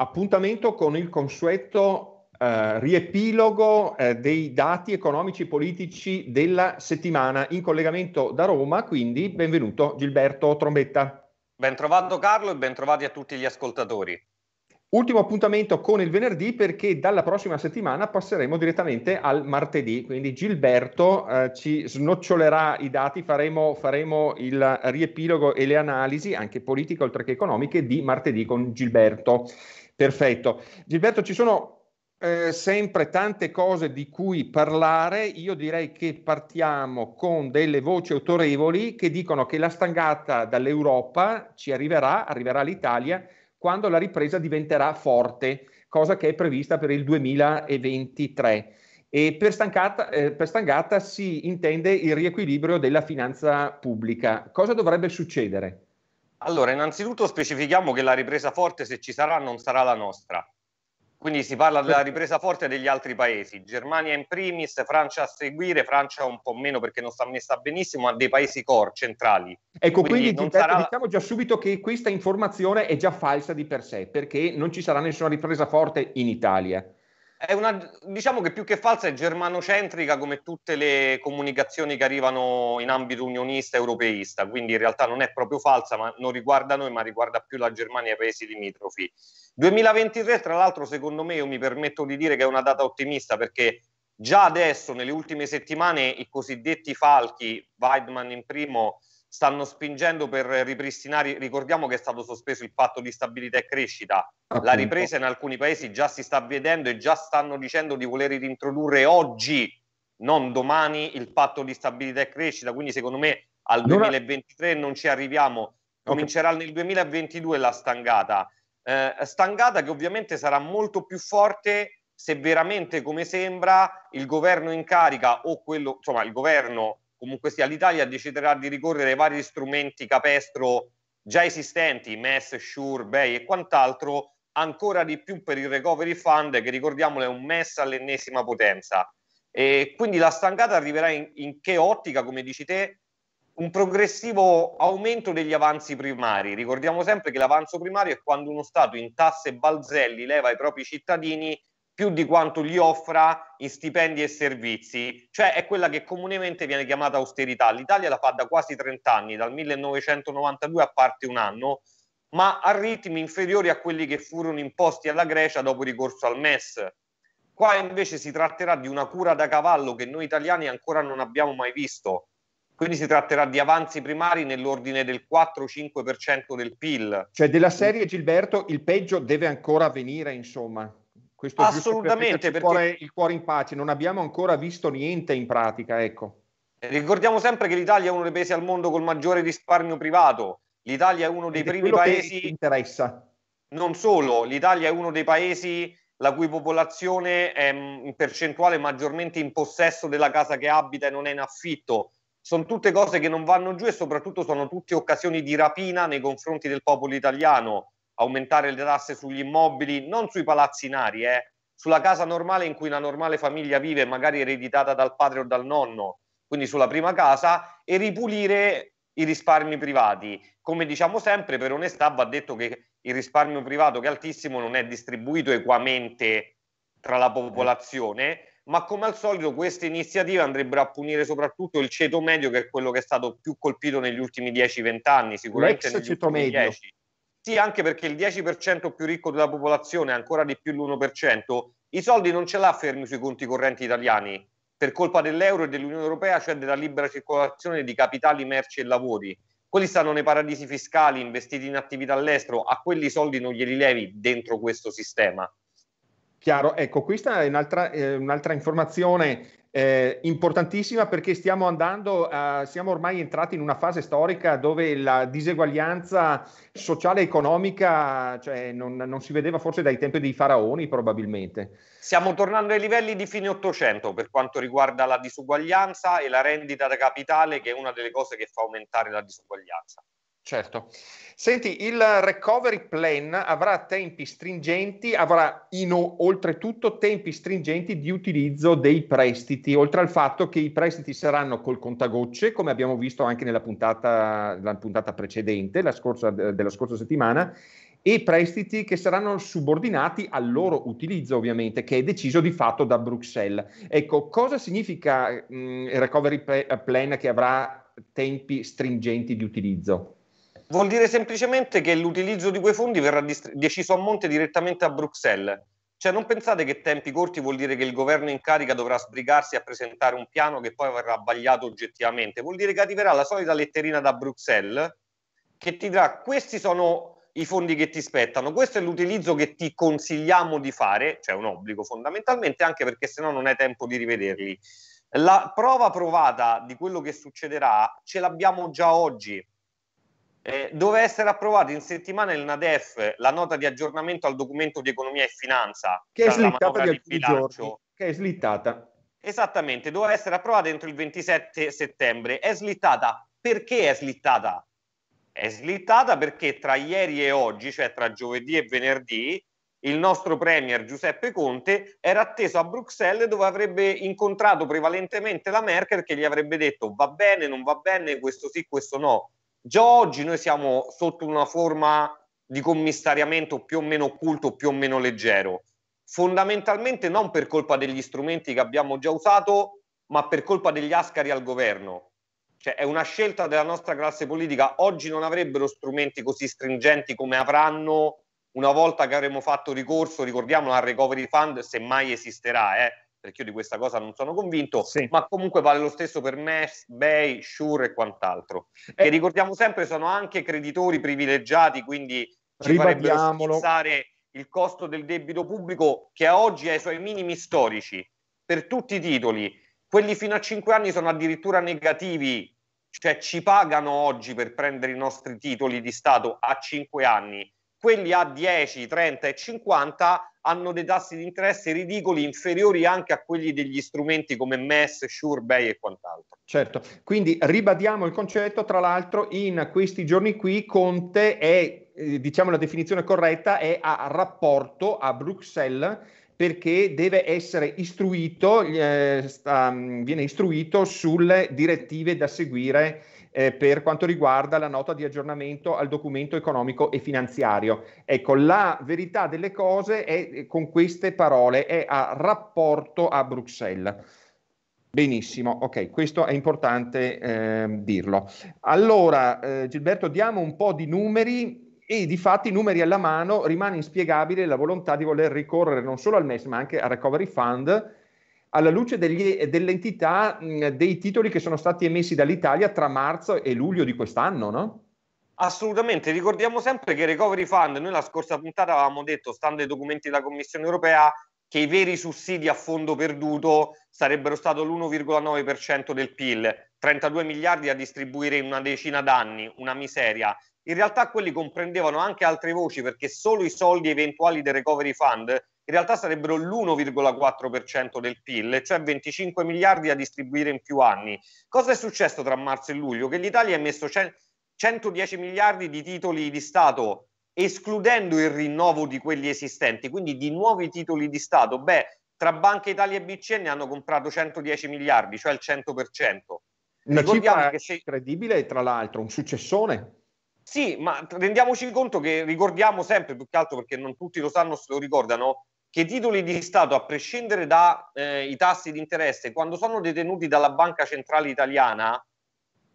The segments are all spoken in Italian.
appuntamento con il consueto eh, riepilogo eh, dei dati economici e politici della settimana in collegamento da Roma, quindi benvenuto Gilberto Trombetta. Bentrovato Carlo e bentrovati a tutti gli ascoltatori. Ultimo appuntamento con il venerdì perché dalla prossima settimana passeremo direttamente al martedì, quindi Gilberto eh, ci snocciolerà i dati, faremo, faremo, il riepilogo e le analisi anche politiche oltre che economiche di martedì con Gilberto. Perfetto. Gilberto, ci sono eh, sempre tante cose di cui parlare. Io direi che partiamo con delle voci autorevoli che dicono che la stangata dall'Europa ci arriverà, arriverà all'Italia quando la ripresa diventerà forte, cosa che è prevista per il 2023. E per stangata, eh, per stangata si intende il riequilibrio della finanza pubblica. Cosa dovrebbe succedere? Allora, innanzitutto specifichiamo che la ripresa forte, se ci sarà, non sarà la nostra. Quindi si parla della ripresa forte degli altri paesi, Germania in primis, Francia a seguire, Francia un po' meno perché non sta messa benissimo, ma dei paesi core centrali. Ecco, quindi, quindi sarà... diciamo già subito che questa informazione è già falsa di per sé, perché non ci sarà nessuna ripresa forte in Italia. È una, diciamo che più che falsa è germanocentrica come tutte le comunicazioni che arrivano in ambito unionista europeista, quindi in realtà non è proprio falsa, ma non riguarda noi, ma riguarda più la Germania e i paesi limitrofi. 2023, tra l'altro, secondo me, io mi permetto di dire che è una data ottimista perché già adesso, nelle ultime settimane, i cosiddetti falchi, Weidmann in primo, stanno spingendo per ripristinare, ricordiamo che è stato sospeso il patto di stabilità e crescita, Appunto. la ripresa in alcuni paesi già si sta vedendo e già stanno dicendo di voler reintrodurre oggi, non domani, il patto di stabilità e crescita, quindi secondo me al 2023 non ci arriviamo, comincerà okay. nel 2022 la stangata, eh, stangata che ovviamente sarà molto più forte se veramente come sembra il governo in carica o quello, insomma il governo comunque sia l'Italia deciderà di ricorrere ai vari strumenti capestro già esistenti, MES, SURE, BEI e quant'altro, ancora di più per il Recovery Fund, che ricordiamolo è un MES all'ennesima potenza. E quindi la stangata arriverà in, in che ottica, come dici te? Un progressivo aumento degli avanzi primari. Ricordiamo sempre che l'avanzo primario è quando uno Stato in tasse balzelli leva i propri cittadini più di quanto gli offra in stipendi e servizi, cioè è quella che comunemente viene chiamata austerità. L'Italia la fa da quasi 30 anni, dal 1992 a parte un anno, ma a ritmi inferiori a quelli che furono imposti alla Grecia dopo il ricorso al MES. Qua invece si tratterà di una cura da cavallo che noi italiani ancora non abbiamo mai visto. Quindi si tratterà di avanzi primari nell'ordine del 4-5% del PIL. Cioè della serie Gilberto il peggio deve ancora venire, insomma. Questo Assolutamente, per perché... cuore, il cuore in pace, non abbiamo ancora visto niente in pratica, ecco. Ricordiamo sempre che l'Italia è uno dei paesi al mondo col maggiore risparmio privato. L'Italia è uno dei Ed primi paesi. Interessa. Non solo, l'Italia è uno dei paesi la cui popolazione è mm, in percentuale maggiormente in possesso della casa che abita e non è in affitto. Sono tutte cose che non vanno giù e soprattutto sono tutte occasioni di rapina nei confronti del popolo italiano aumentare le tasse sugli immobili, non sui palazzinari, eh, sulla casa normale in cui una normale famiglia vive, magari ereditata dal padre o dal nonno, quindi sulla prima casa, e ripulire i risparmi privati. Come diciamo sempre, per onestà va detto che il risparmio privato che è altissimo non è distribuito equamente tra la popolazione, ma come al solito queste iniziative andrebbero a punire soprattutto il ceto medio che è quello che è stato più colpito negli ultimi 10-20 anni, sicuramente L'ex negli ceto ultimi medio. 10. Sì, anche perché il 10% più ricco della popolazione, ancora di più l'1%, i soldi non ce l'ha fermi sui conti correnti italiani, per colpa dell'euro e dell'Unione Europea, cioè della libera circolazione di capitali, merci e lavori. Quelli stanno nei paradisi fiscali, investiti in attività all'estero, a quelli i soldi non glieli levi dentro questo sistema. Chiaro, ecco, questa è un'altra, eh, un'altra informazione eh, importantissima perché stiamo andando, eh, siamo ormai entrati in una fase storica dove la diseguaglianza sociale e economica cioè, non, non, si vedeva forse dai tempi dei faraoni probabilmente. Stiamo tornando ai livelli di fine Ottocento per quanto riguarda la disuguaglianza e la rendita da capitale che è una delle cose che fa aumentare la disuguaglianza. Certo. Senti, il recovery plan avrà tempi stringenti, avrà in, oltretutto tempi stringenti di utilizzo dei prestiti, oltre al fatto che i prestiti saranno col contagocce, come abbiamo visto anche nella puntata, nella puntata precedente, la scorsa, della scorsa settimana, e prestiti che saranno subordinati al loro utilizzo, ovviamente, che è deciso di fatto da Bruxelles. Ecco, cosa significa mh, il recovery plan che avrà tempi stringenti di utilizzo? Vuol dire semplicemente che l'utilizzo di quei fondi verrà deciso a monte direttamente a Bruxelles. Cioè non pensate che tempi corti vuol dire che il governo in carica dovrà sbrigarsi a presentare un piano che poi verrà abbagliato oggettivamente. Vuol dire che arriverà la solita letterina da Bruxelles che ti dirà questi sono i fondi che ti spettano, questo è l'utilizzo che ti consigliamo di fare, cioè un obbligo fondamentalmente, anche perché se no non hai tempo di rivederli. La prova provata di quello che succederà ce l'abbiamo già oggi eh, doveva essere approvata in settimana il NADEF, la nota di aggiornamento al documento di economia e finanza, che è cioè slittata di, di giorni, che è slittata. Esattamente, doveva essere approvata entro il 27 settembre, è slittata. Perché è slittata? È slittata perché tra ieri e oggi, cioè tra giovedì e venerdì, il nostro premier Giuseppe Conte era atteso a Bruxelles dove avrebbe incontrato prevalentemente la Merkel che gli avrebbe detto va bene, non va bene, questo sì, questo no. Già oggi noi siamo sotto una forma di commissariamento più o meno occulto, più o meno leggero, fondamentalmente non per colpa degli strumenti che abbiamo già usato, ma per colpa degli ascari al governo. Cioè è una scelta della nostra classe politica, oggi non avrebbero strumenti così stringenti come avranno una volta che avremo fatto ricorso, ricordiamolo, al recovery fund, se mai esisterà, eh, perché io di questa cosa non sono convinto, sì. ma comunque vale lo stesso per MES, Bay, Shure e quant'altro. Eh. Che ricordiamo sempre sono anche creditori privilegiati, quindi ci farebbero pensare il costo del debito pubblico che oggi è ai suoi minimi storici per tutti i titoli. Quelli fino a 5 anni sono addirittura negativi, cioè ci pagano oggi per prendere i nostri titoli di Stato a 5 anni quelli a 10, 30 e 50 hanno dei tassi di interesse ridicoli inferiori anche a quelli degli strumenti come MES, SureBay e quant'altro. Certo, quindi ribadiamo il concetto, tra l'altro in questi giorni qui Conte è, eh, diciamo la definizione corretta, è a rapporto a Bruxelles perché deve essere istruito, eh, sta, mm, viene istruito sulle direttive da seguire eh, per quanto riguarda la nota di aggiornamento al documento economico e finanziario. Ecco, la verità delle cose è eh, con queste parole, è a rapporto a Bruxelles. Benissimo, ok, questo è importante eh, dirlo. Allora, eh, Gilberto, diamo un po' di numeri e di fatti numeri alla mano rimane inspiegabile la volontà di voler ricorrere non solo al MES ma anche al Recovery Fund alla luce degli, dell'entità mh, mm, dei titoli che sono stati emessi dall'Italia tra marzo e luglio di quest'anno, no? Assolutamente, ricordiamo sempre che Recovery Fund, noi la scorsa puntata avevamo detto, stando ai documenti della Commissione europea, che i veri sussidi a fondo perduto sarebbero stato l'1,9% del PIL, 32 miliardi a distribuire in una decina d'anni, una miseria. In realtà quelli comprendevano anche altre voci perché solo i soldi eventuali del Recovery Fund in realtà sarebbero l'1,4% del PIL, cioè 25 miliardi da distribuire in più anni. Cosa è successo tra marzo e luglio? Che l'Italia ha messo 110 miliardi di titoli di Stato, escludendo il rinnovo di quelli esistenti, quindi di nuovi titoli di Stato. Beh, tra Banca Italia e BCE ne hanno comprato 110 miliardi, cioè il 100%. Una Ricordiamo che se... incredibile, tra l'altro, un successone. Sì, ma rendiamoci conto che ricordiamo sempre, più che altro perché non tutti lo sanno, se lo ricordano, che i titoli di Stato, a prescindere dai eh, tassi di interesse, quando sono detenuti dalla Banca Centrale Italiana,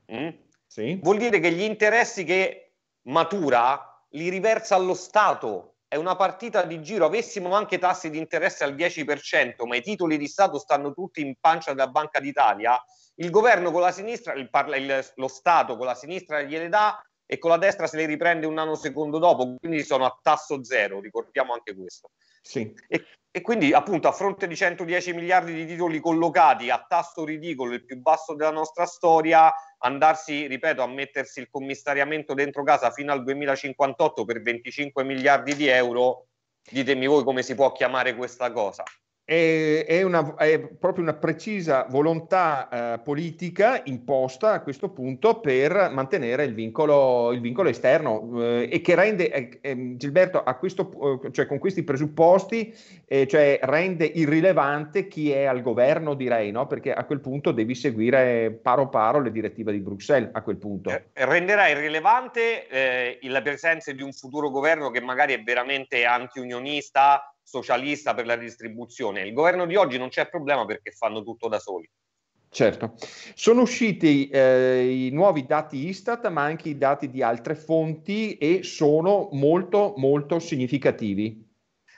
mh, mm, sì. vuol dire che gli interessi che matura li riversa allo Stato. È una partita di giro. Avessimo anche tassi di interesse al 10%, ma i titoli di Stato stanno tutti in pancia della Banca d'Italia, il governo con la sinistra, il il, lo Stato con la sinistra gliele dà e con la destra se le riprende un nanosecondo dopo, quindi sono a tasso zero, ricordiamo anche questo. Sì. E, e, quindi appunto a fronte di 110 miliardi di titoli collocati a tasso ridicolo, il più basso della nostra storia, andarsi, ripeto, a mettersi il commissariamento dentro casa fino al 2058 per 25 miliardi di euro, ditemi voi come si può chiamare questa cosa è, è, una, è, proprio una precisa volontà eh, politica imposta a questo punto per mantenere il vincolo, il vincolo esterno eh, e che rende, eh, eh Gilberto, questo, eh, cioè, con questi presupposti, eh, cioè, rende irrilevante chi è al governo, direi, no? perché a quel punto devi seguire paro paro le direttive di Bruxelles. A quel punto. renderà irrilevante la presenza di un futuro governo che magari è veramente antiunionista socialista per la ridistribuzione. Il governo di oggi non c'è problema perché fanno tutto da soli. Certo, sono usciti eh, i nuovi dati Istat, ma anche i dati di altre fonti e sono molto, molto significativi.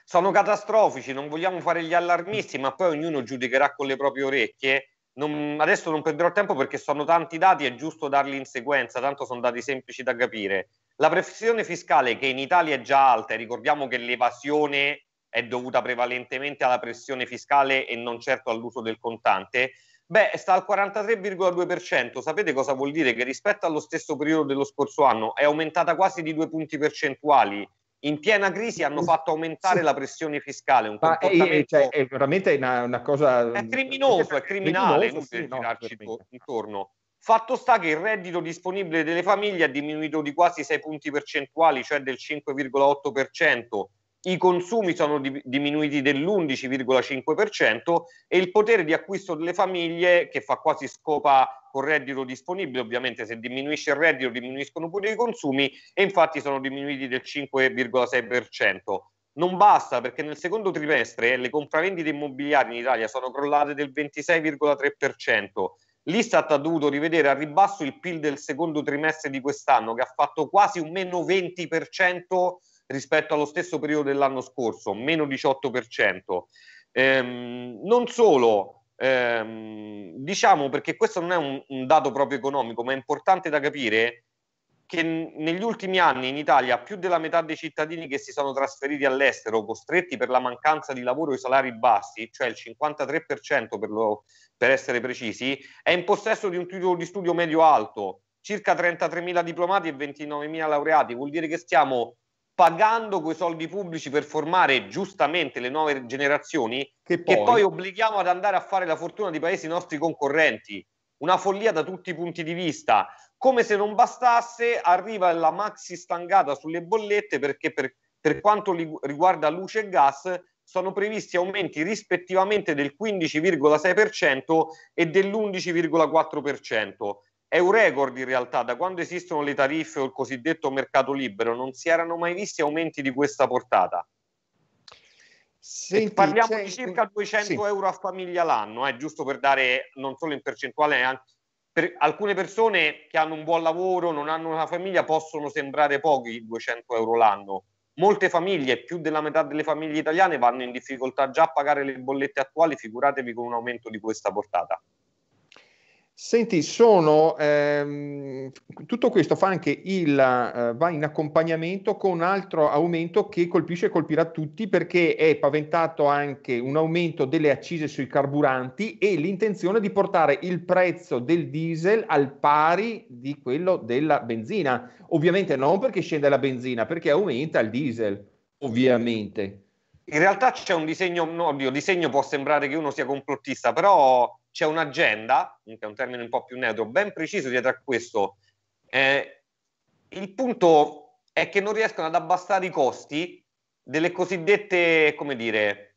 Sono catastrofici, non vogliamo fare gli allarmisti, ma poi ognuno giudicherà con le proprie orecchie. Non, adesso non perderò tempo perché sono tanti dati, è giusto darli in sequenza, tanto sono dati semplici da capire. La pressione fiscale che in Italia è già alta, e ricordiamo che l'evasione è dovuta prevalentemente alla pressione fiscale e non certo all'uso del contante, beh, sta al 43,2%. Sapete cosa vuol dire? Che rispetto allo stesso periodo dello scorso anno è aumentata quasi di due punti percentuali. In piena crisi hanno fatto aumentare sì. la pressione fiscale. Un Ma eh, eh, comportamento... è, cioè, è veramente una, una, cosa... È criminoso, è cioè, criminale, non sì, no, girarci intorno. Fatto sta che il reddito disponibile delle famiglie è diminuito di quasi 6 punti percentuali, cioè del 5,8% i consumi sono di- diminuiti dell'11,5% e il potere di acquisto delle famiglie, che fa quasi scopa col reddito disponibile, ovviamente se diminuisce il reddito diminuiscono pure i consumi e infatti sono diminuiti del 5,6%. Non basta perché nel secondo trimestre le compravendite immobiliari in Italia sono crollate del 26,3%. L'Istat ha dovuto rivedere a ribasso il PIL del secondo trimestre di quest'anno che ha fatto quasi un meno 20% rispetto allo stesso periodo dell'anno scorso, meno 18%. Ehm, non solo, ehm, diciamo perché questo non è un, un, dato proprio economico, ma è importante da capire che negli ultimi anni in Italia più della metà dei cittadini che si sono trasferiti all'estero costretti per la mancanza di lavoro e salari bassi, cioè il 53% per, lo, per essere precisi, è in possesso di un titolo di studio medio-alto, circa 33.000 diplomati e 29.000 laureati, vuol dire che stiamo pagando quei soldi pubblici per formare giustamente le nuove generazioni che poi, che poi obblighiamo ad andare a fare la fortuna di paesi nostri concorrenti. Una follia da tutti i punti di vista. Come se non bastasse, arriva la maxi stangata sulle bollette perché per, per quanto riguarda luce e gas sono previsti aumenti rispettivamente del 15,6% e dell'11,4%. È un record in realtà, da quando esistono le tariffe o il cosiddetto mercato libero non si erano mai visti aumenti di questa portata. Senti, parliamo di circa 200 sì. euro a famiglia l'anno, eh, giusto per dare non solo in percentuale, eh, anche per alcune persone che hanno un buon lavoro, non hanno una famiglia, possono sembrare pochi 200 euro l'anno. Molte famiglie, più della metà delle famiglie italiane, vanno in difficoltà già a pagare le bollette attuali, figuratevi con un aumento di questa portata. Senti, sono, ehm, tutto questo fa anche il, eh, va in accompagnamento con un altro aumento che colpisce e colpirà tutti perché è paventato anche un aumento delle accise sui carburanti e l'intenzione di portare il prezzo del diesel al pari di quello della benzina. Ovviamente non perché scende la benzina, perché aumenta il diesel, ovviamente in realtà c'è un disegno, no, oddio, disegno può sembrare che uno sia complottista, però c'è un'agenda, che è un termine un po' più neutro, ben preciso dietro a questo. Eh, il punto è che non riescono ad abbassare i costi delle cosiddette, come dire,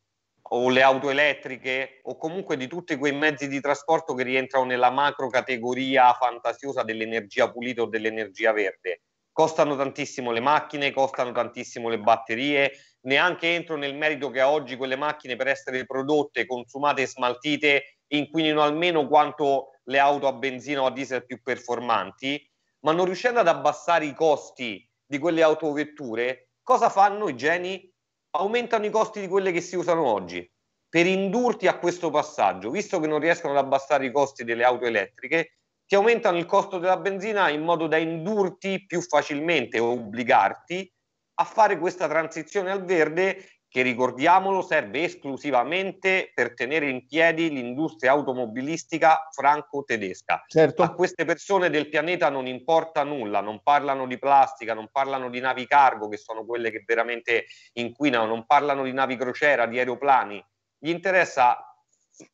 o le auto elettriche o comunque di tutti quei mezzi di trasporto che rientrano nella macro categoria fantasiosa dell'energia pulita o dell'energia verde. Costano tantissimo le macchine, costano tantissimo le batterie, neanche entro nel merito che oggi quelle macchine per essere prodotte, consumate e smaltite inquinino almeno quanto le auto a benzina o a diesel più performanti, ma non riuscendo ad abbassare i costi di quelle autovetture, cosa fanno i geni? Aumentano i costi di quelle che si usano oggi per indurti a questo passaggio, visto che non riescono ad abbassare i costi delle auto elettriche, ti aumentano il costo della benzina in modo da indurti più facilmente o obbligarti a fare questa transizione al verde che ricordiamolo serve esclusivamente per tenere in piedi l'industria automobilistica franco-tedesca. Certo. A queste persone del pianeta non importa nulla, non parlano di plastica, non parlano di navi cargo che sono quelle che veramente inquinano, non parlano di navi crociera, di aeroplani, gli interessa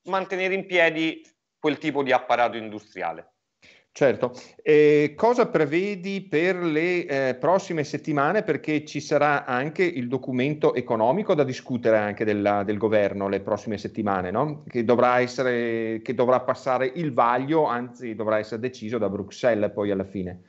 mantenere in piedi quel tipo di apparato industriale. Certo, eh, cosa prevedi per le eh, prossime settimane? Perché ci sarà anche il documento economico da discutere anche della, del governo le prossime settimane, no? che, dovrà essere, che dovrà passare il vaglio, anzi dovrà essere deciso da Bruxelles poi alla fine.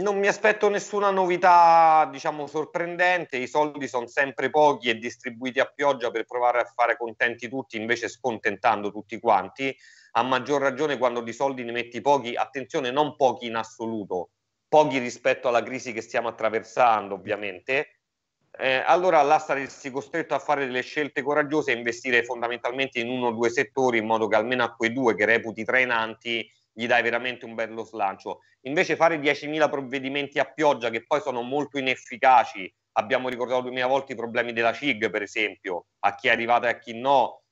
Non mi aspetto nessuna novità, diciamo, sorprendente. I soldi sono sempre pochi e distribuiti a pioggia per provare a fare contenti tutti, invece scontentando tutti quanti. A maggior ragione quando di soldi ne metti pochi, attenzione, non pochi in assoluto, pochi rispetto alla crisi che stiamo attraversando, ovviamente. Eh, allora là saresti costretto a fare delle scelte coraggiose e investire fondamentalmente in uno o due settori in modo che almeno a quei due che reputi trainanti gli dai veramente un bello slancio. Invece fare 10.000 provvedimenti a pioggia che poi sono molto inefficaci, abbiamo ricordato 2.000 volte i problemi della CIG per esempio, a chi è arrivata e a chi no,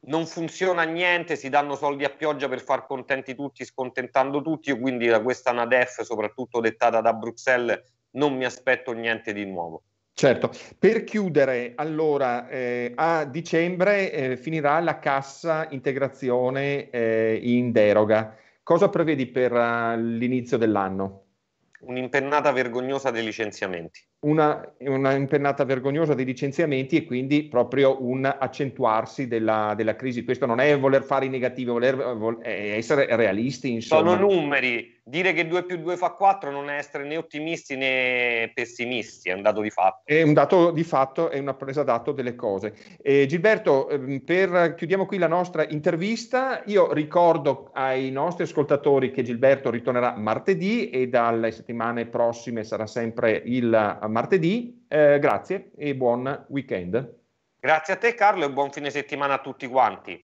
non funziona niente, si danno soldi a pioggia per far contenti tutti, scontentando tutti, quindi da questa NADEF, soprattutto dettata da Bruxelles, non mi aspetto niente di nuovo. Certo, per chiudere, allora eh, a dicembre eh, finirà la cassa integrazione eh, in deroga. Cosa prevedi per uh, l'inizio dell'anno? Un'impennata vergognosa dei licenziamenti una, una, impennata vergognosa dei licenziamenti e quindi proprio un accentuarsi della, della crisi. Questo non è voler fare i negativi, voler, voler, è essere realisti. Insomma. Sono numeri. Dire che 2 più 2 fa 4 non è essere né ottimisti né pessimisti, è un dato di fatto. È un dato di fatto, è una presa d'atto delle cose. Eh, Gilberto, ehm, per, chiudiamo qui la nostra intervista. Io ricordo ai nostri ascoltatori che Gilberto ritornerà martedì e dalle settimane prossime sarà sempre il martedì, eh, grazie e buon weekend. Grazie a te Carlo e buon fine settimana a tutti quanti.